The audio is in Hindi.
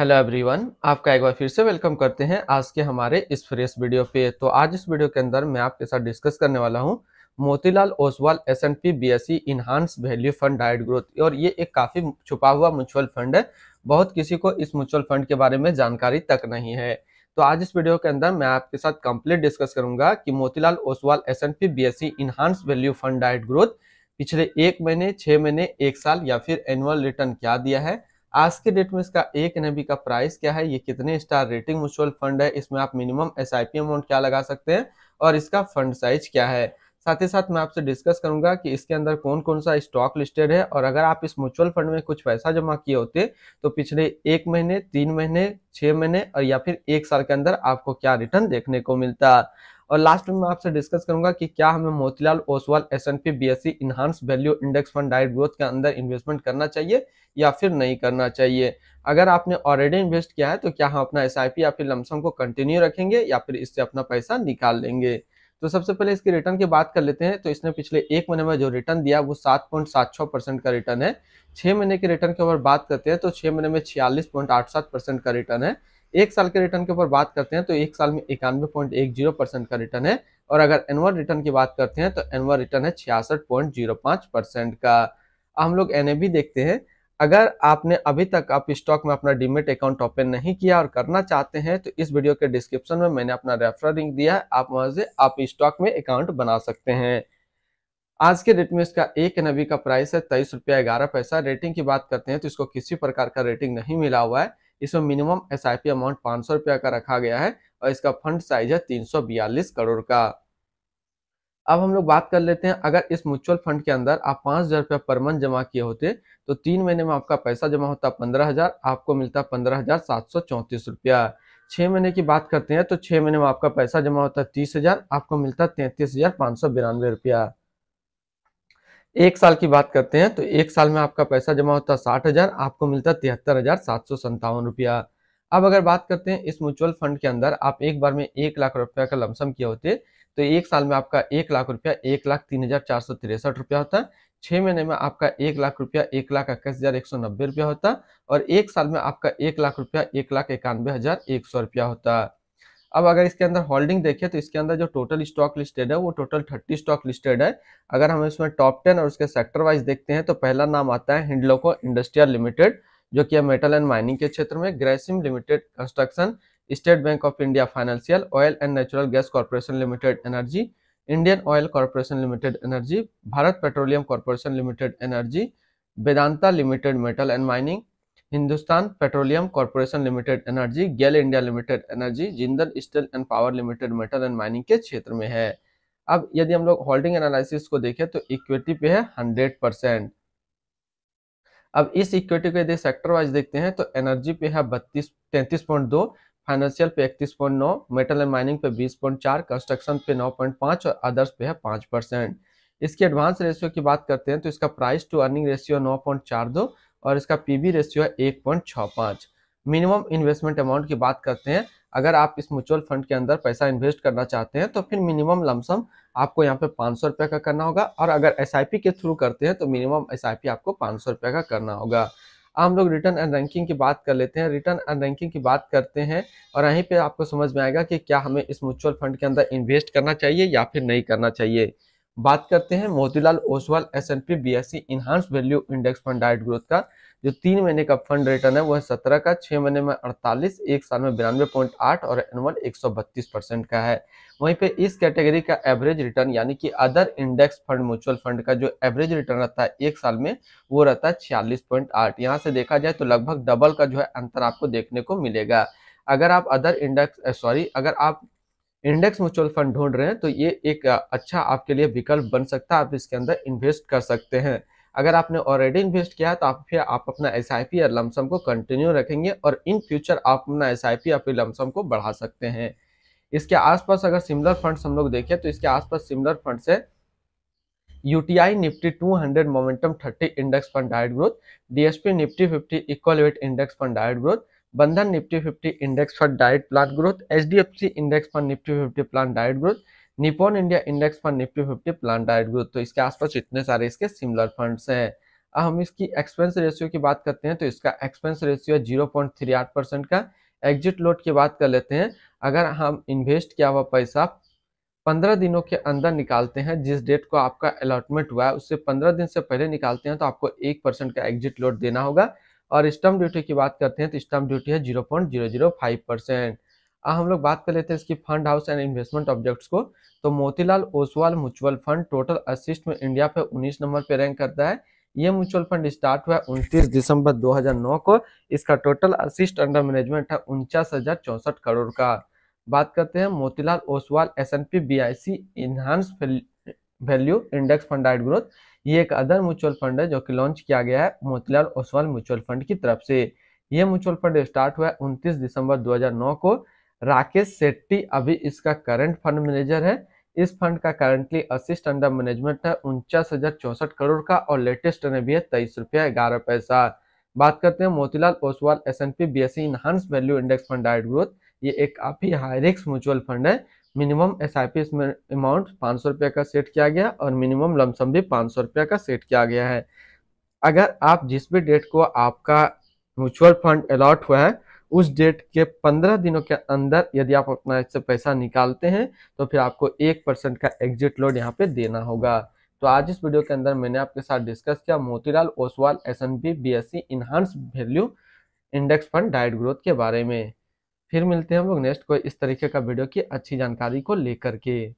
हेलो एवरीवन आपका एक बार फिर से वेलकम करते हैं आज के हमारे इस फ्रेश वीडियो पे तो आज इस वीडियो के अंदर मैं आपके साथ डिस्कस करने वाला हूं Motilal Oswal S N P B S C enhanced value fund डायट ग्रोथ और ये एक काफ़ी छुपा हुआ म्यूचुअल फंड है बहुत किसी को इस म्यूचुअल फंड के बारे में जानकारी तक नहीं है तो आज इस वीडियो के अंदर मैं आपके साथ कंप्लीट डिस्कस करूंगा कि Motilal Oswal S N P B S C enhanced value fund डायट ग्रोथ पिछले एक महीने छः महीने एक साल या फिर एनुअल रिटर्न क्या दिया है आज के डेट में इसका एक एन का प्राइस क्या है ये कितने स्टार रेटिंग म्यूचुअल फंड है इसमें आप मिनिमम एस अमाउंट क्या लगा सकते हैं और इसका फंड साइज क्या है साथ ही साथ मैं आपसे डिस्कस करूंगा कि इसके अंदर कौन कौन सा स्टॉक लिस्टेड है और अगर आप इस म्यूचुअल फंड में कुछ पैसा जमा किए होते तो पिछले एक महीने तीन महीने छः महीने और या फिर एक साल के अंदर आपको क्या रिटर्न देखने को मिलता और लास्ट में मैं आपसे डिस्कस करूंगा कि क्या हमें Motilal Oswal S N P B S C enhanced value index fund direct growth के अंदर इन्वेस्टमेंट करना चाहिए या फिर नहीं करना चाहिए अगर आपने ऑलरेडी इन्वेस्ट किया है तो क्या हम अपना एस आई पी या फिर लमसम को कंटिन्यू रखेंगे या फिर इससे अपना पैसा निकाल लेंगे तो सबसे पहले इसके रिटर्न की बात कर लेते हैं तो इसने पिछले एक महीने में जो रिटर्न दिया वो सात पॉइंट सात छः परसेंट का रिटर्न है छः महीने के रिटर्न के ऊपर बात करते हैं तो छः महीने में छियालीस पॉइंट आठ सात परसेंट का रिटर्न है एक साल के रिटर्न के ऊपर बात करते हैं तो एक साल में इक्यानवे पॉइंट एक जीरो परसेंट का रिटर्न है और अगर एनुअल रिटर्न की बात करते हैं तो एनुअल रिटर्न है छियासठ पॉइंट जीरो पाँच परसेंट का हम लोग एन देखते हैं अगर आपने अभी तक आप स्टॉक में अपना डीमेट अकाउंट ओपन नहीं किया और करना चाहते हैं तो इस वीडियो के डिस्क्रिप्शन में मैंने अपना रेफर लिंक दिया है आप वहां से आप स्टॉक में अकाउंट बना सकते हैं आज के डेट में इसका एक एन का प्राइस है तेईस रुपया ग्यारह पैसा रेटिंग की बात करते हैं तो इसको किसी प्रकार का रेटिंग नहीं मिला हुआ है इसमें minimum S I P amount पांच सौ रुपया का रखा गया है और इसका फंड साइज है तीन सौ बयालीस करोड़ का अब हम लोग बात कर लेते हैं अगर इस म्यूचुअल फंड के अंदर आप पांच हज़ार रुपया पर मंथ जमा किए होते तो तीन महीने में आपका पैसा जमा होता पंद्रह हज़ार आपको मिलता पंद्रह हज़ार सात सौ चौंतीस रुपया छह महीने की बात करते हैं तो छह महीने में आपका पैसा जमा होता तीस हज़ार आपको मिलता तैंतीस हज़ार पाँच सौ बिरानवे रुपया एक साल की बात करते हैं तो एक साल में आपका पैसा जमा होता है साठ हजार आपको मिलता है तिहत्तर हजार सात सौ संतावन रुपया अब अगर बात करते हैं इस म्यूचुअल फंड के अंदर आप एक बार में एक लाख रुपया का लमसम किया होते तो एक साल में आपका एक लाख रुपया एक लाख तीन हजार चार सौ तिरसठ रुपया होता छह महीने में आपका एक लाख रुपया एक लाख इक्कीस हजार एक सौ नब्बे रुपया होता और एक साल में आपका एक लाख रुपया एक लाख इक्यानवे हजार एक सौ रुपया होता अब अगर इसके अंदर होल्डिंग देखें तो इसके अंदर जो टोटल स्टॉक लिस्टेड है वो टोटल थर्टी स्टॉक लिस्टेड है अगर हम इसमें टॉप टेन और उसके सेक्टर वाइज देखते हैं तो पहला नाम आता है हिंडलोको इंडस्ट्रियल लिमिटेड जो कि है मेटल एंड माइनिंग के क्षेत्र में Grasim limited construction State Bank of India financial oil and natural gas corporation limited energy Indian oil corporation limited energy Bharat petroleum corporation limited energy Vedanta limited metal and mining Hindustan petroleum corporation limited energy GAIL India limited energy Jindal steel and power limited metal and mining के क्षेत्र में है अब यदि हम लोग होल्डिंग एनालिसिस को देखें तो इक्विटी पे है हंड्रेड परसेंट अब इस इक्विटी को यदि सेक्टर वाइज देखते हैं तो एनर्जी पे है बत्तीस तैंतीस पॉइंट दो फाइनेंशियल पे इकतीस पॉइंट नौ मेटल एंड माइनिंग पे बीस पॉइंट चार कंस्ट्रक्शन पे नौ पॉइंट पाँच और अदर्स पे है पाँच परसेंट इसके एडवांस रेशियो की बात करते हैं तो इसका प्राइस टू अर्निंग रेशियो नौ पॉइंट चार दो और इसका पी वी रेशियो है एक पॉइंट छः पाँच मिनिमम इन्वेस्टमेंट अमाउंट की बात करते हैं अगर आप इस म्यूचुअल फंड के अंदर पैसा इन्वेस्ट करना चाहते हैं तो फिर मिनिमम लमसम आपको यहाँ पे पाँच सौ रुपये का करना होगा और अगर एस के थ्रू करते हैं तो मिनिमम एस आपको पाँच सौ रुपये का करना होगा हम लोग रिटर्न एंड रैंकिंग की बात कर लेते हैं रिटर्न एंड रैंकिंग की बात करते हैं और यहीं पे आपको समझ में आएगा कि क्या हमें इस म्यूचुअल फंड के अंदर इन्वेस्ट करना चाहिए या फिर नहीं करना चाहिए बात करते हैं Motilal Oswal S N P B S C enhanced value index fund direct growth का जो तीन महीने का फंड रिटर्न है वह सत्रह का छह महीने में अड़तालीस एक साल में बिरानवे पॉइंट आठ और एनुअल एक सौ बत्तीस परसेंट का है वहीं पे इस कैटेगरी का एवरेज रिटर्न यानी कि other index fund mutual fund का जो एवरेज रिटर्न रहता है एक साल में वो रहता है छियालीस पॉइंट आठ यहाँ से देखा जाए तो लगभग डबल का जो है अंतर आपको देखने को मिलेगा अगर आप अदर इंडेक्स सॉरी अगर आप इंडेक्स म्यूचुअल फंड ढूंढ रहे हैं तो ये एक अच्छा आपके लिए विकल्प बन सकता है आप इसके अंदर इन्वेस्ट कर सकते हैं अगर आपने ऑलरेडी इन्वेस्ट किया है तो आप फिर आप अपना एस आई पी या लमसम को कंटिन्यू रखेंगे और इन फ्यूचर आप अपना एस आई पी या फिर लमसम को बढ़ा सकते हैं इसके आसपास अगर सिमिलर फंड्स हम लोग देखें तो इसके आसपास सिमिलर फंड्स है आई Nifty two hundred momentum thirty index fund direct growth DSP Nifty fifty equal weight index fund direct growth Bandhan Nifty fifty index for direct plan growth H index for Nifty fifty plan direct growth Nippon India index for Nifty fifty plan direct growth तो इसके आसपास इतने सारे इसके सिमिलर फंड्स हैं अब हम इसकी एक्सपेंस रेशियो की बात करते हैं तो इसका expense ratio zero point three आठ परसेंट का एग्जिट लोड की बात कर लेते हैं अगर हम इन्वेस्ट किया हुआ पैसा पंद्रह दिनों के अंदर निकालते हैं जिस डेट को आपका अलॉटमेंट हुआ है उससे पंद्रह दिन से पहले निकालते हैं तो आपको एक परसेंट का एग्जिट लोड देना होगा और स्टम्प ड्यूटी की बात करते हैं तो स्टम्प ड्यूटी है zero point zero zero five percent अब हम लोग बात कर लेते हैं इसकी fund house and investment objects को तो Motilal Oswal mutual fund total asset में इंडिया पे उन्नीस नंबर पे रैंक करता है ये म्यूचुअल फंड स्टार्ट हुआ है उनतीस दिसंबर 2009 को इसका टोटल असिस्ट अंडर मैनेजमेंट है उनचास करोड़ का बात करते हैं Motilal Oswal S N P B I C enhanced value index fund growth ये एक अदर म्यूचुअल फंड है जो कि लॉन्च किया गया है मोतीलाल ओसवाल म्यूचुअल फंड की तरफ से ये म्यूचुअल फंड स्टार्ट हुआ है उनतीस दिसंबर दो को राकेश सेट्टी अभी इसका करंट फंड मैनेजर है इस फंड का करंटली असिस्ट अंडर मैनेजमेंट है उनचास हजार चौसठ करोड़ का और लेटेस्ट ने भी है तेईस रुपया ग्यारह पैसा बात करते हैं Motilal Oswal S N P B S C enhanced value index fund डायट ग्रोथ ये एक काफी हाई रिस्क म्यूचुअल फंड है minimum S I P amount पाँच सौ रुपये का सेट किया गया और मिनिमम लमसम भी पाँच सौ रुपये का सेट किया गया है अगर आप जिस भी डेट को आपका म्यूचुअल फंड अलॉट हुआ है उस डेट के पंद्रह दिनों के अंदर यदि आप अपना इससे पैसा निकालते हैं तो फिर आपको एक परसेंट का एग्जिट लोड यहाँ पे देना होगा तो आज इस वीडियो के अंदर मैंने आपके साथ डिस्कस किया Motilal Oswal S N B B S C enhanced value index fund डाइट ग्रोथ के बारे में फिर मिलते हैं हम लोग नेक्स्ट कोई इस तरीके का वीडियो की अच्छी जानकारी को लेकर के